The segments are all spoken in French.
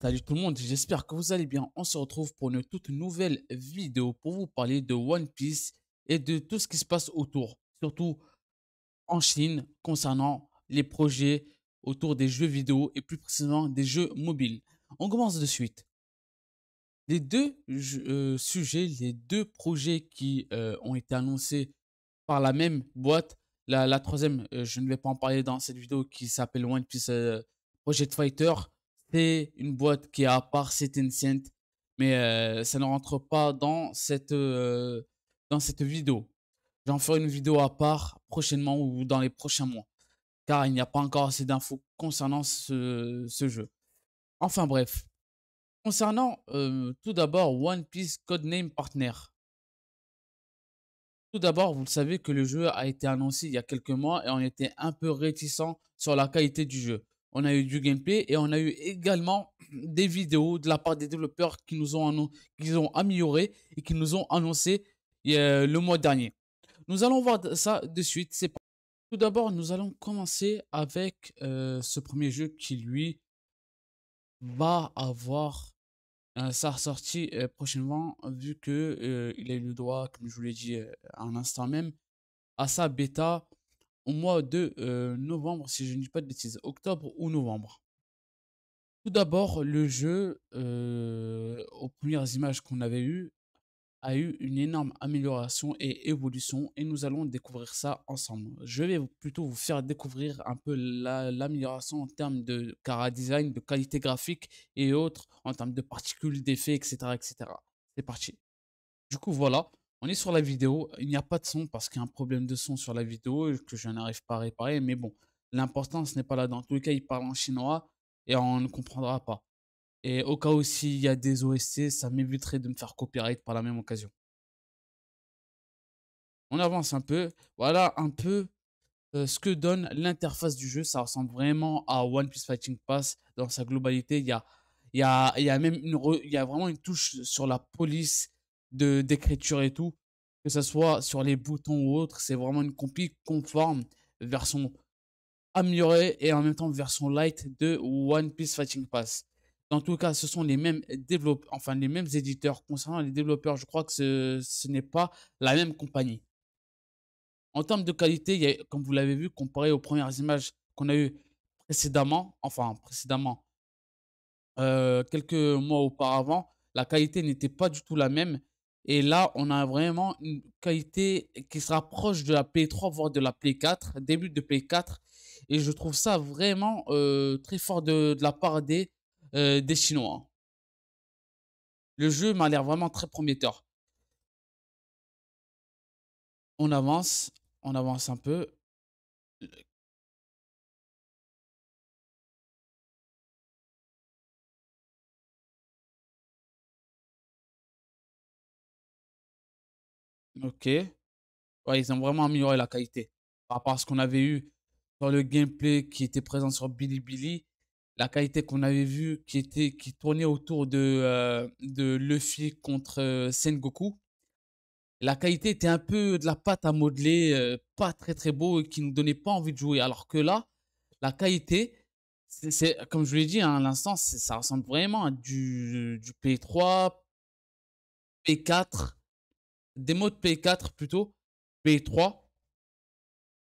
Salut tout le monde, j'espère que vous allez bien. On se retrouve pour une toute nouvelle vidéo pour vous parler de One Piece et de tout ce qui se passe autour, surtout en Chine concernant les projets autour des jeux vidéo et plus précisément des jeux mobiles. On commence de suite. Les deux euh, sujets, les deux projets qui euh, ont été annoncés par la même boîte, la, troisième, euh, je ne vais pas en parler dans cette vidéo qui s'appelle One Piece Project Fighter c'est une boîte qui est à part, c'est mais euh, ça ne rentre pas dans cette, euh, dans cette vidéo. J'en ferai une vidéo à part prochainement ou dans les prochains mois, car il n'y a pas encore assez d'infos concernant ce, jeu. Enfin bref, concernant euh, tout d'abord One Piece Codename Partner. Tout d'abord, vous le savez que le jeu a été annoncé il y a quelques mois et on était un peu réticents sur la qualité du jeu on a eu du gameplay et on a eu également des vidéos de la part des développeurs qui nous ont, qui ont amélioré et qui nous ont annoncé euh, le mois dernier. Nous allons voir ça de suite. C'est tout d'abord, nous allons commencer avec euh, ce premier jeu qui, lui, va avoir euh, sa sortie prochainement, vu que il a eu le droit, comme je vous l'ai dit à un instant même, à sa bêta au mois de novembre, si je ne dis pas de bêtises, octobre ou novembre. Tout d'abord, le jeu, aux premières images qu'on avait eues, a eu une énorme amélioration et évolution et nous allons découvrir ça ensemble. Je vais plutôt vous faire découvrir un peu l'amélioration en termes de cara design, de qualité graphique et autres, en termes de particules, d'effets, etc. etc. C'est parti. Du coup, voilà. On est sur la vidéo, il n'y a pas de son parce qu'il y a un problème de son sur la vidéo que je n'arrive pas à réparer, mais bon, l'important ce n'est pas là. Dans tous les cas, il parle en chinois et on ne comprendra pas. Et au cas où il y a des OST, ça m'éviterait de me faire copyright par la même occasion. On avance un peu. Voilà un peu euh, ce que donne l'interface du jeu. Ça ressemble vraiment à One Piece Fighting Pass dans sa globalité. Il y a, même il y a vraiment une touche sur la police de d'écriture et tout, que ce soit sur les boutons ou autre, c'est vraiment une complique conforme version améliorée et en même temps version light de One Piece Fighting Pass. Dans tout cas, ce sont les mêmes développeurs, enfin les mêmes éditeurs. Concernant les développeurs, je crois que ce, ce n'est pas la même compagnie. En termes de qualité, comme vous l'avez vu, comparé aux premières images qu'on a eues précédemment, enfin précédemment, euh, quelques mois auparavant, la qualité n'était pas du tout la même. Et là, on a vraiment une qualité qui se rapproche de la p 3, voire de la p 4, début de p 4. Et je trouve ça vraiment euh, très fort de, la part des, euh, des Chinois. Le jeu m'a l'air vraiment très prometteur. On avance, on avance un peu. Ok. ils ont vraiment amélioré la qualité. Par rapport à ce qu'on avait eu dans le gameplay qui était présent sur Bilibili, la qualité qu'on avait vue qui, était, qui tournait autour de, euh, de Luffy contre euh, Sengoku, la qualité était un peu de la pâte à modeler, euh, pas très très beau et qui ne nous donnait pas envie de jouer. Alors que là, la qualité, c'est comme je vous l'ai dit hein, à l'instant, ça ressemble vraiment à du, du P3, P4, démo de p 4 plutôt, p 3.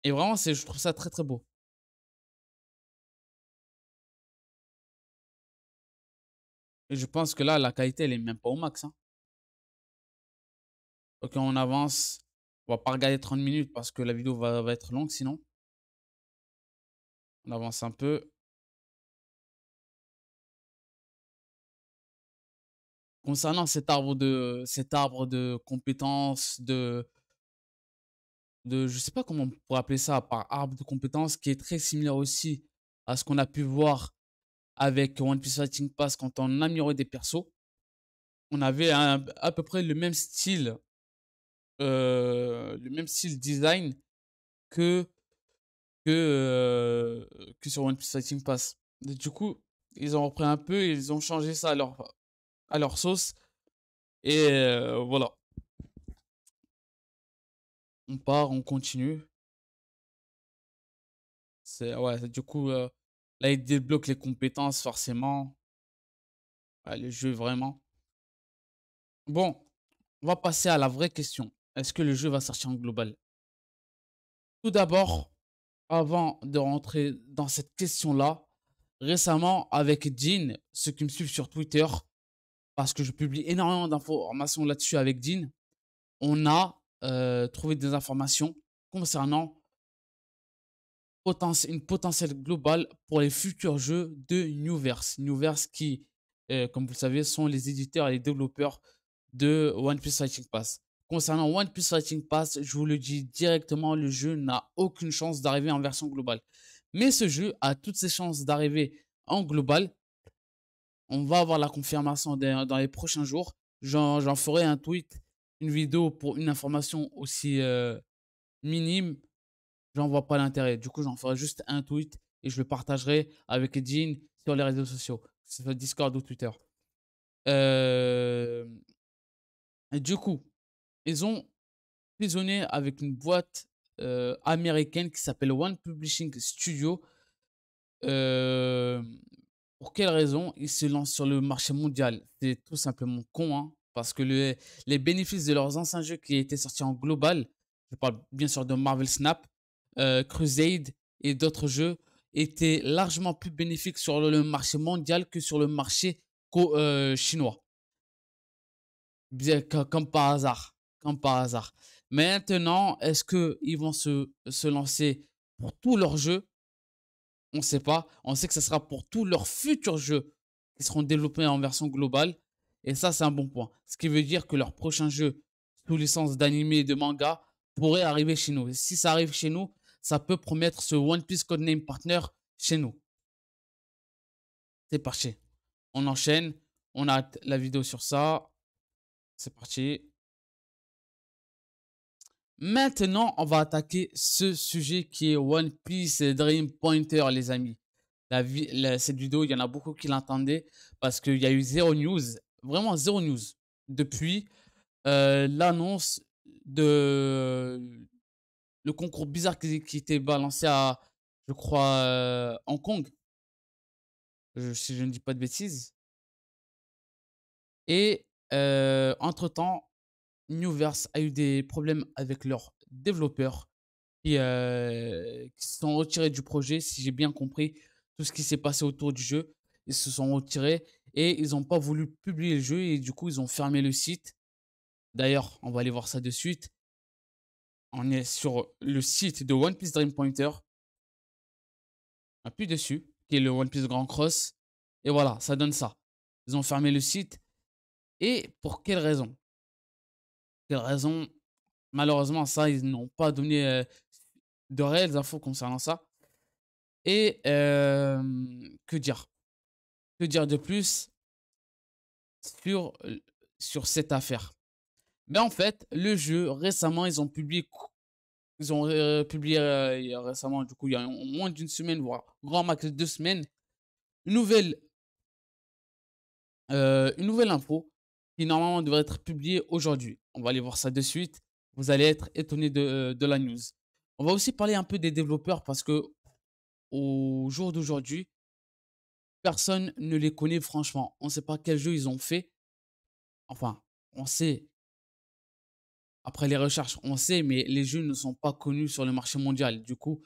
Et vraiment, je trouve ça très très beau. Et je pense que là, la qualité, elle est même pas au max. Hein. Ok, on avance. On va pas regarder 30 minutes parce que la vidéo va être longue sinon. On avance un peu. concernant cet arbre de cet arbre de compétences de de je sais pas comment on pourrait appeler ça par arbre de compétences qui est très similaire aussi à ce qu'on a pu voir avec One Piece Fighting Pass quand on améliorait des persos on avait à peu près le même style euh, le même style design que que euh, que sur One Piece Fighting Pass du coup ils ont repris un peu et ils ont changé ça alors alors leur sauce. Et euh, voilà. On part, on continue. C'est ouais, du coup euh, là il débloque les compétences forcément. les le jeu vraiment. Bon, on va passer à la vraie question. Est-ce que le jeu va sortir en global Tout d'abord, avant de rentrer dans cette question-là, récemment avec Jean, ceux qui me suivent sur Twitter, parce que je publie énormément d'informations là-dessus avec Dean, on a euh, trouvé des informations concernant une potentielle globale pour les futurs jeux de Newverse. Newverse qui, euh, comme vous le savez, sont les éditeurs et les développeurs de One Piece Fighting Pass. Concernant One Piece Fighting Pass, je vous le dis directement, le jeu n'a aucune chance d'arriver en version globale. Mais ce jeu a toutes ses chances d'arriver en global on va avoir la confirmation dans les prochains jours. J'en ferai un tweet, une vidéo pour une information aussi euh, minime. J'en vois pas l'intérêt. Du coup, j'en ferai juste un tweet et je le partagerai avec Jean sur les réseaux sociaux, sur Discord ou Twitter. Euh, du coup, ils ont prisonné avec une boîte euh, américaine qui s'appelle One Publishing Studio pour quelles raisons ils se lancent sur le marché mondial C'est tout simplement con, hein, parce que les bénéfices de leurs anciens jeux qui étaient sortis en global, je parle bien sûr de Marvel Snap, euh, Crusade et d'autres jeux, étaient largement plus bénéfiques sur le, marché mondial que sur le marché euh, chinois. comme par hasard. Comme par hasard. Maintenant, est-ce qu'ils vont se lancer pour tous leurs jeux on ne sait pas. On sait que ce sera pour tous leurs futurs jeux qui seront développés en version globale. Et ça, c'est un bon point. Ce qui veut dire que leurs prochains jeux sous licence d'anime et de manga pourraient arriver chez nous. Et si ça arrive chez nous, ça peut promettre ce One Piece Codename Partner chez nous. C'est parti. On enchaîne. On a la vidéo sur ça. C'est parti. Maintenant, on va attaquer ce sujet qui est One Piece Dream Pointer, les amis. La, cette vidéo, il y en a beaucoup qui l'entendaient parce qu'il y a eu zéro news, vraiment zéro news, depuis euh, l'annonce de le concours bizarre qui, était balancé à, je crois, euh, Hong Kong, si je ne dis pas de bêtises. Et euh, entre-temps, Newverse a eu des problèmes avec leurs développeurs euh, qui, se sont retirés du projet, si j'ai bien compris tout ce qui s'est passé autour du jeu. Ils se sont retirés et ils n'ont pas voulu publier le jeu et du coup ils ont fermé le site. D'ailleurs, on va aller voir ça de suite. On est sur le site de One Piece Dream Pointer. dessus, qui est le One Piece Grand Cross. Et voilà, ça donne ça. Ils ont fermé le site. Et pour quelle raison raison. Malheureusement, ça, ils n'ont pas donné de réelles infos concernant ça. Et que dire Que dire de plus sur, sur cette affaire Mais ben, en fait, le jeu, récemment, ils ont publié ils ont publié récemment, du coup, il y a moins d'une semaine, voire grand max deux semaines, une nouvelle, une nouvelle info normalement devrait être publié aujourd'hui. On va aller voir ça de suite. Vous allez être étonné de, euh, de, la news. On va aussi parler un peu des développeurs parce que au jour d'aujourd'hui, personne ne les connaît franchement. On ne sait pas quels jeux ils ont fait. Enfin, on sait. Après les recherches, on sait, mais les jeux ne sont pas connus sur le marché mondial. Du coup,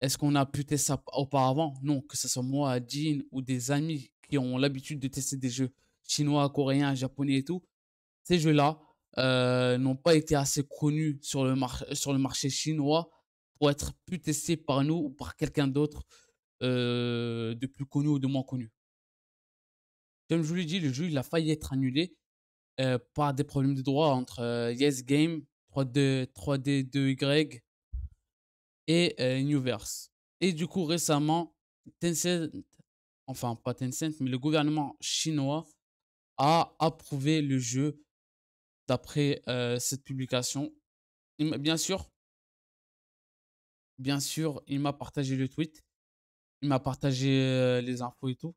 est-ce qu'on a pu tester ça auparavant Non, que ce soit moi, Jean ou des amis qui ont l'habitude de tester des jeux chinois, coréens, japonais et tout, ces jeux-là euh, n'ont pas été assez connus sur le, sur le marché chinois pour être plus testés par nous ou par quelqu'un d'autre euh, de plus connu ou de moins connu. Comme je vous l'ai dit, le jeu il a failli être annulé euh, par des problèmes de droit entre Yes Game, 3D, 3D2Y et Newverse. Et du coup, récemment, Tencent, enfin pas Tencent, mais le gouvernement chinois a approuvé le jeu d'après euh, cette publication. Il bien sûr, bien sûr, il m'a partagé le tweet, il m'a partagé euh, les infos et tout.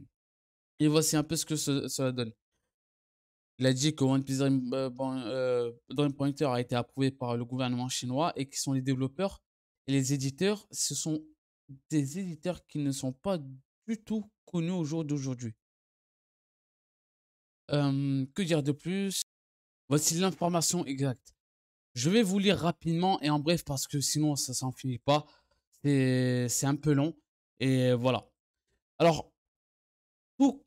et voici un peu ce que cela donne. Il a dit que One Piece euh, Dream, Pointer a été approuvé par le gouvernement chinois et qui sont les développeurs et les éditeurs. Ce sont des éditeurs qui ne sont pas du tout connus au jour d'aujourd'hui que dire de plus Voici l'information exacte. Je vais vous lire rapidement et en bref parce que sinon ça s'en finit pas. C'est un peu long. Et voilà. Alors, tout,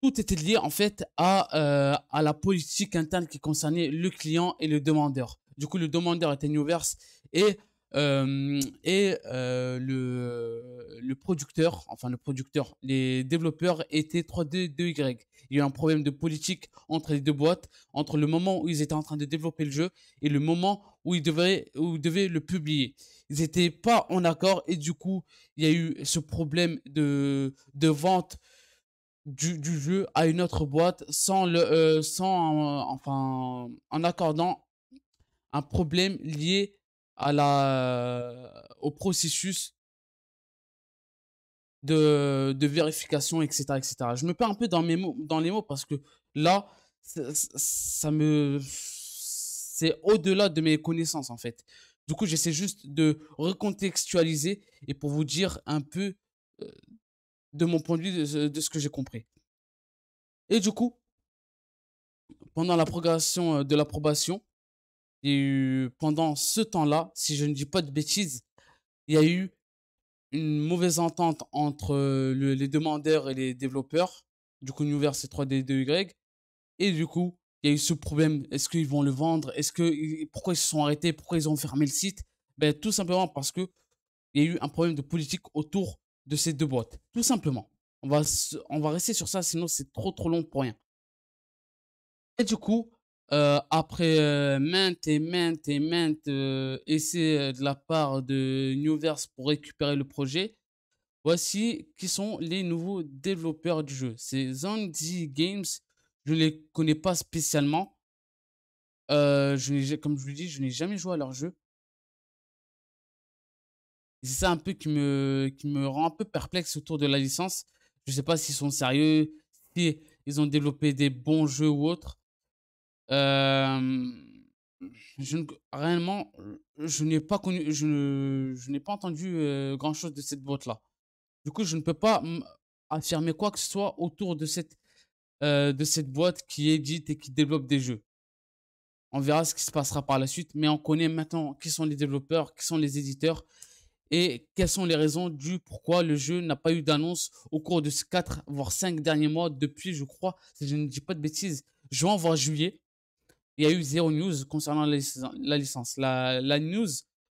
tout était lié en fait à, euh, à la politique interne qui concernait le client et le demandeur. Du coup, le demandeur était Newverse et euh, et euh, le, le, producteur, enfin le producteur, les développeurs étaient 3D2Y. Il y a eu un problème de politique entre les deux boîtes, entre le moment où ils étaient en train de développer le jeu et le moment où ils devaient, où devaient le publier. Ils n'étaient pas en accord et du coup, il y a eu ce problème de, de vente. Du, du, jeu à une autre boîte sans le euh, sans enfin en accordant un problème lié à la, au processus de, de vérification, etc., etc. Je me perds un peu dans, mes mots, dans les mots parce que là, ça, me. C'est au-delà de mes connaissances, en fait. Du coup, j'essaie juste de recontextualiser et pour vous dire un peu euh, de mon point de vue de ce que j'ai compris. Et du coup, pendant la progression euh, de l'approbation, il eu, pendant ce temps-là, si je ne dis pas de bêtises, il y a eu une mauvaise entente entre euh, les demandeurs et les développeurs. Du coup, univers ces 3D2Y. Et du coup, il y a eu ce problème. Est-ce qu'ils vont le vendre Est-ce que pourquoi ils se sont arrêtés Pourquoi ils ont fermé le site Ben tout simplement parce que il y a eu un problème de politique autour de ces deux boîtes. Tout simplement. On va on va rester sur ça, sinon c'est trop trop long pour rien. Et du coup, euh, après euh, maintes et maintes et maintes euh, essais de la part de Newverse pour récupérer le projet, voici qui sont les nouveaux développeurs du jeu. C'est Zandy Games, je ne les connais pas spécialement. comme je vous le dis, je n'ai jamais joué à leur jeu. C'est ça un peu qui me, qui me rend un peu perplexe autour de la licence. Je ne sais pas s'ils sont sérieux, si ont développé des bons jeux ou autres je réellement, je n'ai pas connu, je, je n'ai pas entendu grand chose de cette boîte là. Du coup, je ne peux pas affirmer quoi que ce soit autour de cette, de cette boîte qui édite et qui développe des jeux. On verra ce qui se passera par la suite, mais on connaît maintenant qui sont les développeurs, qui sont les éditeurs et quelles sont les raisons du pourquoi le jeu n'a pas eu d'annonce au cours de ces 4 voire 5 derniers mois depuis, je crois, si je ne dis pas de bêtises, juin voire juillet il y a eu zéro news concernant la, licence. La, news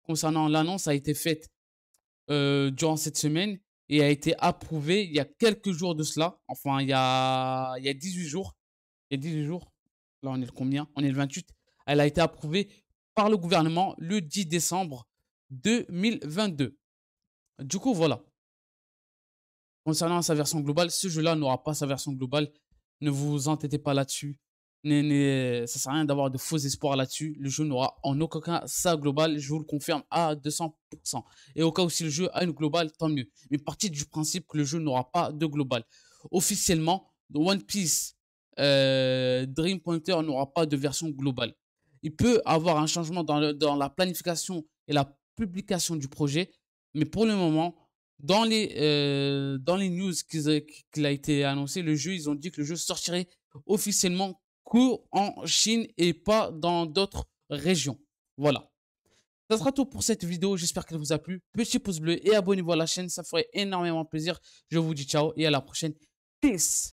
concernant l'annonce a été faite euh, durant cette semaine et a été approuvée il y a quelques jours de cela. Enfin, il y a, il y a 18 jours. Il y a 18 jours. Là, on est le combien On est le 28. Elle a été approuvée par le gouvernement le 10 décembre 2022. Du coup, voilà. Concernant sa version globale, ce jeu-là n'aura pas sa version globale. Ne vous entêtez pas là-dessus ça sert à rien d'avoir de faux espoirs là-dessus. Le jeu n'aura en aucun cas sa globale, je vous le confirme à 200%. Et au cas où si le jeu a une globale, tant mieux. Mais partie du principe que le jeu n'aura pas de globale. Officiellement, One Piece euh, Dream Pointer n'aura pas de version globale. Il peut avoir un changement dans, dans, la planification et la publication du projet, mais pour le moment, dans les, euh, dans les news qu'il a été annoncé, le jeu, ils ont dit que le jeu sortirait officiellement en Chine et pas dans d'autres régions. Voilà. Ça sera tout pour cette vidéo. J'espère qu'elle vous a plu. Petit pouce bleu et abonnez-vous à la chaîne. Ça ferait énormément plaisir. Je vous dis ciao et à la prochaine. Peace.